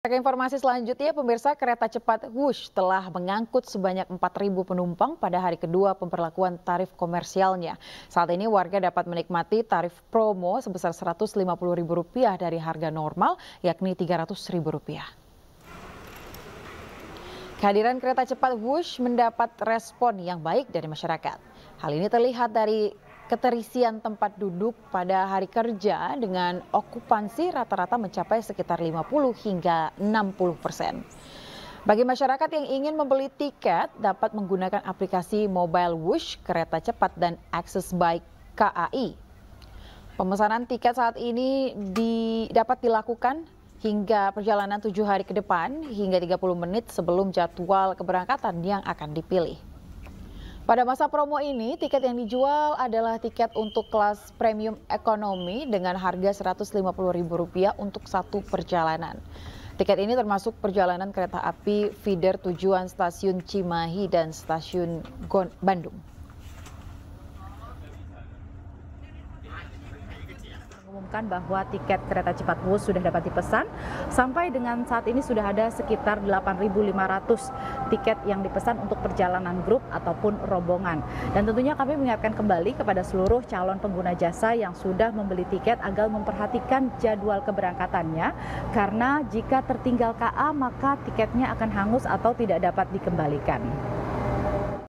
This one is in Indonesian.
Ke informasi selanjutnya, pemirsa kereta cepat Wush telah mengangkut sebanyak 4.000 penumpang pada hari kedua pemberlakuan tarif komersialnya. Saat ini warga dapat menikmati tarif promo sebesar Rp150.000 dari harga normal yakni Rp300.000. Kehadiran kereta cepat Wush mendapat respon yang baik dari masyarakat. Hal ini terlihat dari keterisian tempat duduk pada hari kerja dengan okupansi rata-rata mencapai sekitar 50 hingga 60 persen. Bagi masyarakat yang ingin membeli tiket dapat menggunakan aplikasi Mobile wish kereta cepat dan akses by KAI. Pemesanan tiket saat ini di, dapat dilakukan hingga perjalanan tujuh hari ke depan hingga 30 menit sebelum jadwal keberangkatan yang akan dipilih. Pada masa promo ini, tiket yang dijual adalah tiket untuk kelas premium ekonomi dengan harga Rp150.000 untuk satu perjalanan. Tiket ini termasuk perjalanan kereta api feeder tujuan stasiun Cimahi dan stasiun Bandung. mengumumkan bahwa tiket kereta cepat bus sudah dapat dipesan. Sampai dengan saat ini sudah ada sekitar 8.500 tiket yang dipesan untuk perjalanan grup ataupun rombongan. Dan tentunya kami mengingatkan kembali kepada seluruh calon pengguna jasa yang sudah membeli tiket agar memperhatikan jadwal keberangkatannya karena jika tertinggal KA maka tiketnya akan hangus atau tidak dapat dikembalikan.